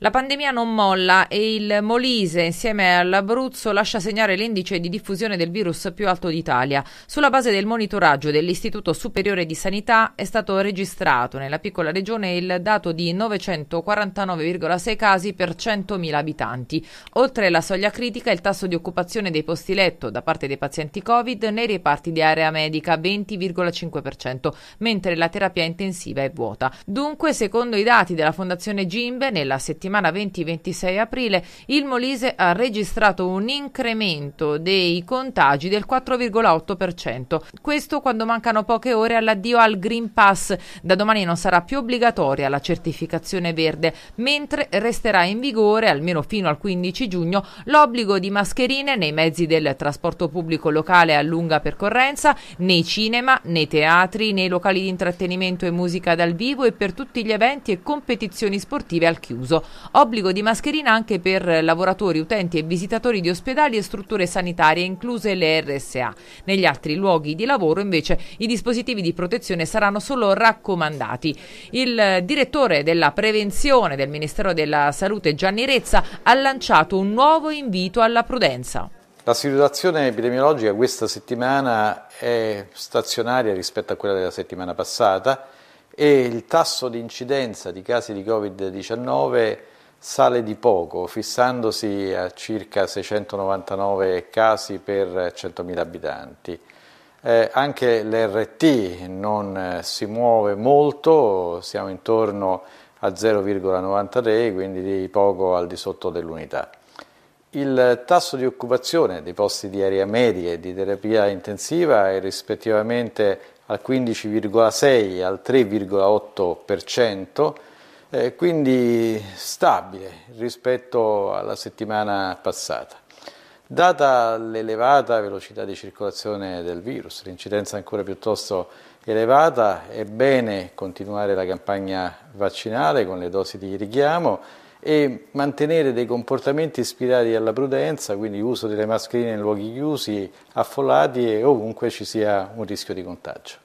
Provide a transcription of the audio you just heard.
La pandemia non molla e il Molise, insieme all'Abruzzo, lascia segnare l'indice di diffusione del virus più alto d'Italia. Sulla base del monitoraggio dell'Istituto Superiore di Sanità è stato registrato nella piccola regione il dato di 949,6 casi per 100.000 abitanti. Oltre la soglia critica, il tasso di occupazione dei posti letto da parte dei pazienti Covid nei reparti di area medica 20,5%, mentre la terapia intensiva è vuota. Dunque, secondo i dati della Fondazione Gimbe, nella settimana settimana 20-26 aprile il Molise ha registrato un incremento dei contagi del 4,8%. Questo quando mancano poche ore all'addio al Green Pass. Da domani non sarà più obbligatoria la certificazione verde, mentre resterà in vigore, almeno fino al 15 giugno, l'obbligo di mascherine nei mezzi del trasporto pubblico locale a lunga percorrenza, nei cinema, nei teatri, nei locali di intrattenimento e musica dal vivo e per tutti gli eventi e competizioni sportive al chiuso. Obbligo di mascherina anche per lavoratori, utenti e visitatori di ospedali e strutture sanitarie, incluse le RSA. Negli altri luoghi di lavoro invece i dispositivi di protezione saranno solo raccomandati. Il direttore della prevenzione del Ministero della Salute Gianni Rezza ha lanciato un nuovo invito alla prudenza. La situazione epidemiologica questa settimana è stazionaria rispetto a quella della settimana passata e il tasso di incidenza di casi di Covid-19 sale di poco, fissandosi a circa 699 casi per 100.000 abitanti. Eh, anche l'RT non eh, si muove molto, siamo intorno a 0,93, quindi di poco al di sotto dell'unità. Il tasso di occupazione dei posti di area media e di terapia intensiva è rispettivamente al 15,6 e al 3,8%, eh, quindi stabile rispetto alla settimana passata. Data l'elevata velocità di circolazione del virus, l'incidenza ancora piuttosto elevata, è bene continuare la campagna vaccinale con le dosi di richiamo e mantenere dei comportamenti ispirati alla prudenza, quindi uso delle mascherine in luoghi chiusi, affollati e ovunque ci sia un rischio di contagio.